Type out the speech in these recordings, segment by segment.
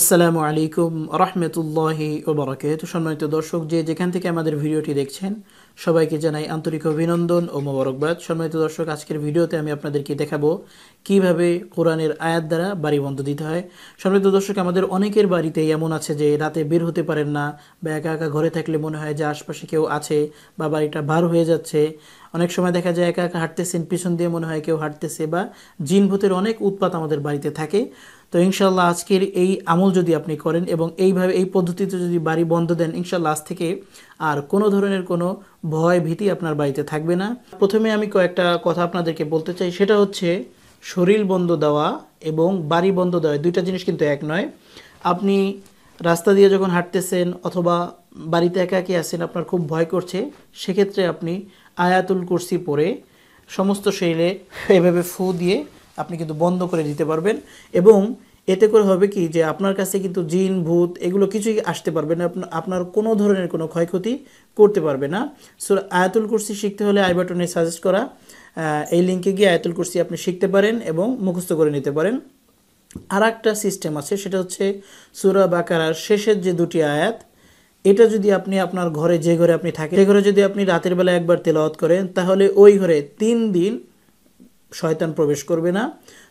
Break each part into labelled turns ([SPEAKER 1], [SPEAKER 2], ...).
[SPEAKER 1] আসসালামু আলাইকুম রহমতুল্লাহি ওবরাকাত সম্মানিত দর্শক যে যেখান থেকে আমাদের ভিডিওটি দেখছেন সবাইকে জানাই আন্তরিক অভিনন্দন ও মোবারকবাদ সম্মানিত দর্শক আজকের ভিডিওতে আমি আপনাদেরকে দেখাবো কিভাবে কোরআনের আয়াত দ্বারা বাড়ি বন্ধ দিতে হয় সম্মানিত দর্শক আমাদের অনেকের বাড়িতে এমন আছে যে রাতে বের হতে পারেন না বা একা একা ঘরে থাকলে মনে হয় যে আশপাশে কেউ আছে বা বাড়িটা ভার হয়ে যাচ্ছে অনেক সময় দেখা যায় একা একা হাঁটতেছেন পিছন দিয়ে মনে হয় কেউ হাঁটতেছে বা জিনভূতের অনেক উৎপাত আমাদের বাড়িতে থাকে তো ইনশাল্লাহ আজকের এই আমল যদি আপনি করেন এবং এইভাবে এই পদ্ধতিতে যদি বাড়ি বন্ধ দেন ইনশাল্লাহ আজ থেকে আর কোনো ধরনের কোনো ভয় ভীতি আপনার বাড়িতে থাকবে না প্রথমে আমি কয়েকটা কথা আপনাদেরকে বলতে চাই সেটা হচ্ছে শরীর বন্ধ দেওয়া এবং বাড়ি বন্ধ দেওয়া দুইটা জিনিস কিন্তু এক নয় আপনি রাস্তা দিয়ে যখন হাঁটতেছেন অথবা বাড়িতে একই আছেন আপনার খুব ভয় করছে সেক্ষেত্রে আপনি আয়াতুল কুরসি পরে সমস্ত শরীরে এভাবে ফু দিয়ে আপনি কিন্তু বন্ধ করে দিতে পারবেন এবং এতে করে হবে কি যে আপনার কাছে কিন্তু জিন ভূত এগুলো কিছুই আসতে পারবে না আপনার কোনো ধরনের কোনো ক্ষয়ক্ষতি করতে পারবে না সো আয়াতুল কুরসি শিখতে হলে আই বাটনে সাজেস্ট করা এই লিঙ্কে গিয়ে আয়াতুল কুরসি আপনি শিখতে পারেন এবং মুখস্থ করে নিতে পারেন আর একটা সিস্টেম আছে সেটা হচ্ছে সুরা বাকারার শেষের যে দুটি আয়াত এটা যদি আপনি আপনার ঘরে যে ঘরে আপনি থাকেন যে ঘরে যদি আপনি রাতের বেলা একবার তেলাওয়াত করেন তাহলে ওই ঘরে তিন দিন শয়তান প্রবেশ করবে না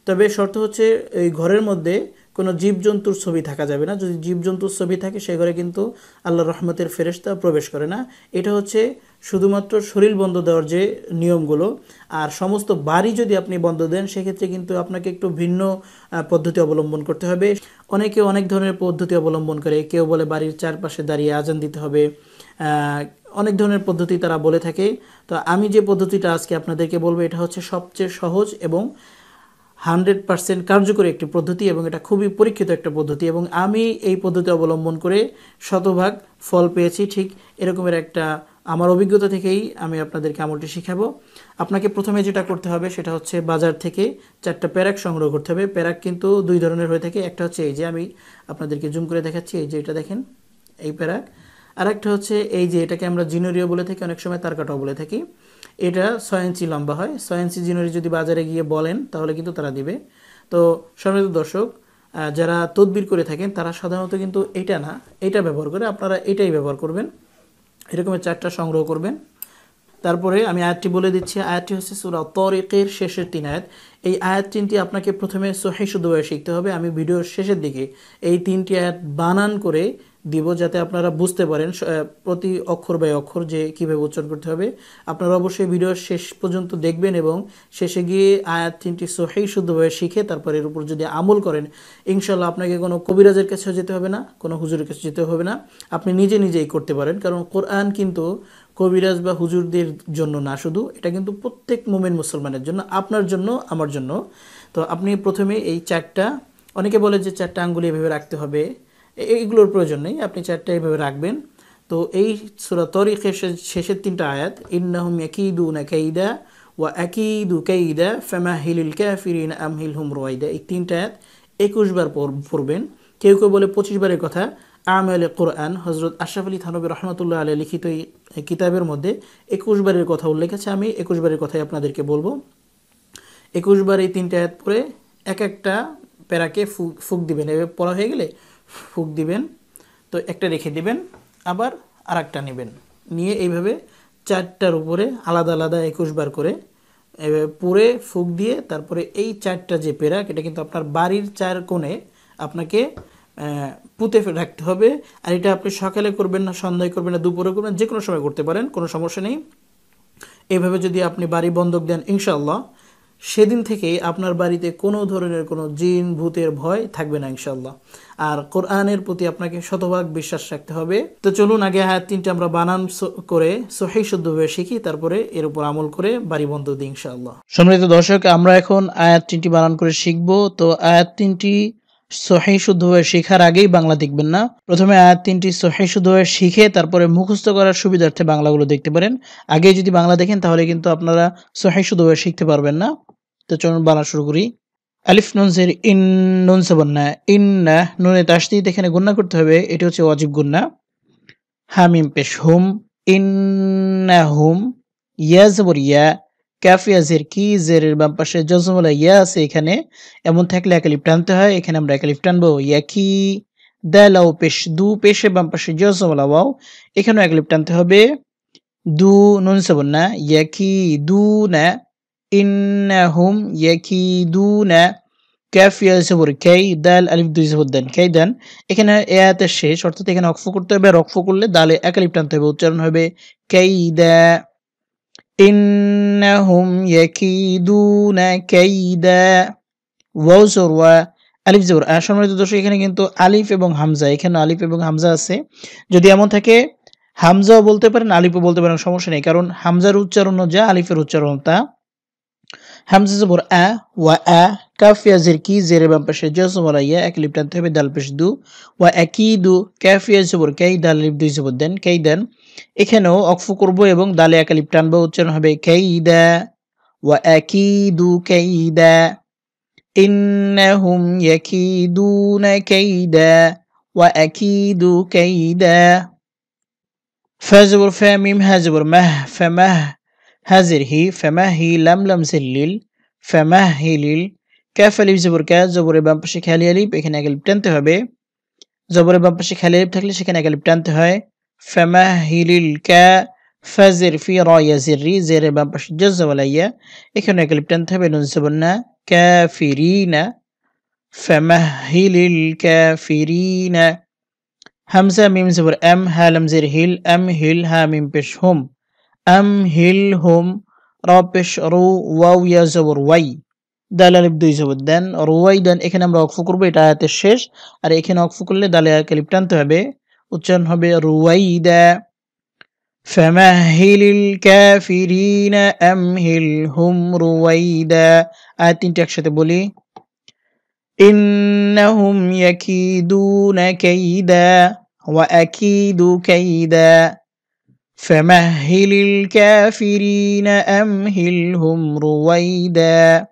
[SPEAKER 1] তবে শর্ত হচ্ছে এই ঘরের মধ্যে কোনো জীবজন্তুর ছবি থাকা যাবে না যদি জীবজন্তুর ছবি থাকে সে ঘরে কিন্তু আল্লাহ রহমতের ফেরেস্তা প্রবেশ করে না এটা হচ্ছে শুধুমাত্র শরীর বন্ধ দেওয়ার যে নিয়মগুলো আর সমস্ত বাড়ি যদি আপনি বন্ধ দেন সেক্ষেত্রে কিন্তু আপনাকে একটু ভিন্ন পদ্ধতি অবলম্বন করতে হবে অনেকে অনেক ধরনের পদ্ধতি অবলম্বন করে কেউ বলে বাড়ির চারপাশে দাঁড়িয়ে আজান দিতে হবে অনেক ধরনের পদ্ধতি তারা বলে থাকে তো আমি যে পদ্ধতিটা আজকে আপনাদেরকে বলবো এটা হচ্ছে সবচেয়ে সহজ এবং হান্ড্রেড পার্সেন্ট কার্যকরী একটি পদ্ধতি এবং এটা খুবই পরীক্ষিত একটা পদ্ধতি এবং আমি এই পদ্ধতি অবলম্বন করে শতভাগ ফল পেয়েছি ঠিক এরকমের একটা আমার অভিজ্ঞতা থেকেই আমি আপনাদেরকে আমলটি শিখাবো আপনাকে প্রথমে যেটা করতে হবে সেটা হচ্ছে বাজার থেকে চারটা প্যারাক সংগ্রহ করতে হবে প্যারাক কিন্তু দুই ধরনের হয়ে থাকে একটা হচ্ছে এই যে আমি আপনাদেরকে জুম করে দেখাচ্ছি এই যে এটা দেখেন এই প্যারাক আর একটা হচ্ছে এই যে এটাকে আমরা জিনোরিও বলে থাকি অনেক সময় তারকাটাও বলে থাকি এটা ছয় ইঞ্চি লম্বা হয় ছয় ইঞ্চি জিনারি যদি বাজারে গিয়ে বলেন তাহলে কিন্তু তারা দিবে তো সমৃদ্ধ দর্শক যারা তদবির করে থাকেন তারা সাধারণত কিন্তু এটা না এটা ব্যবহার করে আপনারা এটাই ব্যবহার করবেন এরকমের চারটা সংগ্রহ করবেন তারপরে আমি আয়াতটি বলে দিচ্ছি আয়াতটি হচ্ছে সুরা তরিকের শেষের তিন আয়াত এই আয়াত তিনটি আপনাকে প্রথমে সহি শুদ্ধভাবে শিখতে হবে আমি ভিডিওর শেষের দিকে এই তিনটি আয়াত বানান করে দিব যাতে আপনারা বুঝতে পারেন প্রতি অক্ষর বাই অক্ষর যে কীভাবে উচ্চারণ করতে হবে আপনারা অবশ্যই ভিডিও শেষ পর্যন্ত দেখবেন এবং শেষে গিয়ে আয়াত তিনটি সহি শুদ্ধভাবে শিখে তারপর এর উপর যদি আমল করেন ইনশাল্লাহ আপনাকে কোনো কবিরাজের কাছেও যেতে হবে না কোনো হুজুরের কাছে যেতে হবে না আপনি নিজে নিজেই করতে পারেন কারণ কোরআন কিন্তু কবিরাজ বা হুজুরদের জন্য না শুধু এটা কিন্তু প্রত্যেক মোমেন মুসলমানের জন্য আপনার জন্য আমার জন্য তো আপনি প্রথমে এই চারটা অনেকে বলে যে চারটা আঙ্গুলি এভাবে রাখতে হবে এইগুলোর প্রয়োজন নেই আপনি চারটা এইভাবে রাখবেন তো এই সুরা তরিকের শেষের তিনটা আয়াত ইন্নাহুম ইয়াকিদু না কাইদা ওয়া আকিদু কাইদা ফেমা হিলিল কাফিরিন আমহিল হুম রোয়াইদা এই তিনটা আয়াত একুশ বার পড়বেন কেউ কেউ বলে পঁচিশ বারের কথা আমেল কোরআন হজরত আশরাফ আলী থানবী রহমতুল্লাহ আলী লিখিত এই কিতাবের মধ্যে একুশ বারের কথা উল্লেখ আছে আমি একুশ বারের কথাই আপনাদেরকে বলবো একুশ বার এই তিনটা আয়াত পরে এক একটা প্যারাকে ফুক দিবেন এভাবে পড়া হয়ে গেলে ফুক দিবেন তো একটা রেখে দিবেন আবার আর একটা নেবেন নিয়ে এইভাবে চারটার উপরে আলাদা আলাদা একুশ বার করে পুরে ফুক দিয়ে তারপরে এই চারটা যে পেরাক এটা কিন্তু আপনার বাড়ির চার কোণে আপনাকে পুঁতে রাখতে হবে আর এটা আপনি সকালে করবেন না সন্ধ্যায় করবেন না দুপুরে করবেন যে কোনো সময় করতে পারেন কোনো সমস্যা নেই এভাবে যদি আপনি বাড়ি বন্ধক দেন ইনশাল্লাহ সেদিন থেকে আপনার বাড়িতে কোনো ধরনের কোনো জিন ভূতের ভয় থাকবে না ইনশাল্লাহ আর কোরআনের প্রতি আপনাকে শতভাগ বিশ্বাস রাখতে হবে তো চলুন আগে আয়াত তিনটা আমরা বানান করে সহি হয়ে শিখি তারপরে এর উপর আমল করে বাড়ি বন্ধ দিই ইনশাল্লাহ সম্মানিত দর্শক আমরা এখন আয়াত তিনটি বানান করে শিখবো তো আয়াত তিনটি সহি শুদ্ধভাবে শিখার আগেই বাংলা দেখবেন না প্রথমে আয়াত তিনটি সহি শুদ্ধভাবে শিখে তারপরে মুখস্থ করার সুবিধার্থে বাংলাগুলো দেখতে পারেন আগে যদি বাংলা দেখেন তাহলে কিন্তু আপনারা সহি শুদ্ধভাবে শিখতে পারবেন না তো চলুন বানা শুরু করি আলিফ নুনসের ইন নুন সাবন্না ইন না নুনে তাসদিদ এখানে গুণনা করতে হবে এটি হচ্ছে অজীব গুন্না হামিম পেশ হুম ইন হুম ইয়া জবর ইয়া জের কি জেরের বাম পাশে জজমলা ইয়া আছে এখানে এমন থাকলে একালিপ টানতে হয় এখানে আমরা একালিপ টানবো ইয়াকি লাও পেশ দু পেশে বাম পাশে জজমলা ওয়াও এখানেও একালিপ টানতে হবে দু নুন সাবুন না ইয়াকি দু না ইন্নাহুম ইয়াকি দু না ক্যাফিয়া জবর কেই দাল আলিফ দুই জবর দেন কেই দেন এখানে এয়াতের শেষ অর্থাৎ এখানে অক্ফ করতে হবে আর করলে দালে একালিপ টানতে হবে উচ্চারণ হবে কেই দা ইন إنهم يكيدون كيدا واو زور আলিফ জবর সম্মানিত দর্শক এখানে কিন্তু আলিফ এবং হামজা এখানে আলিফ এবং হামজা আছে যদি এমন থাকে হামজাও বলতে পারেন আলিফও বলতে পারেন সমস্যা নেই কারণ হামজার উচ্চারণ যা আলিফের উচ্চারণ তা হামজা জবর আ ওয়া আ কাফিয়া জের কি জের বাম পাশে জবর ইয়া এক লিপ টানতে হবে দাল পেশ দু ওয়া একই দু কাফিয়া জবর কাই দাল লিপ দুই জবর দেন কাই দেন এখানেও অক্ফ করব এবং দালে একালিপ টানবো উচ্চারণ হবে কেইদা ওয়া আকিদু কেইদা ইন্নাহুম ইয়াকিদুনা কেইদা ওয়া আকিদু কেইদা فزبر فاميم هزبر مه فمه هزر هي فمه هي لم لم سلل فمه هلل كاف লিপ জবর কা জবরের বাম পাশে খালি আলিপ এখানে এক লিপ হবে জবরের বাম পাশে খালি থাকলে সেখানে এক লিপ টানতে হয় فمهل الكاء فزر في راي زري زر بمبش جز وليا إكنا قلبتن تبه ننسبنا كافرين فمهل الكافرين همزة ميم زبر أم هالم زر هل أم هل ها ميم بش هم أم هل هم رابش رو واو يا زبر وي دالا لبدو يزود دن رو وي دن إكنا مراك فكر بيت الشيش أر إكنا مراك فكر لدالا قلبتن تبه উচ্চারণ হবে রুয়াইদা فمهل الكافرين أمهلهم رويدا آية আয়াত তিনটি بولي إنهم يكيدون كيدا وأكيد كيدا فمهل الكافرين أمهلهم رويدا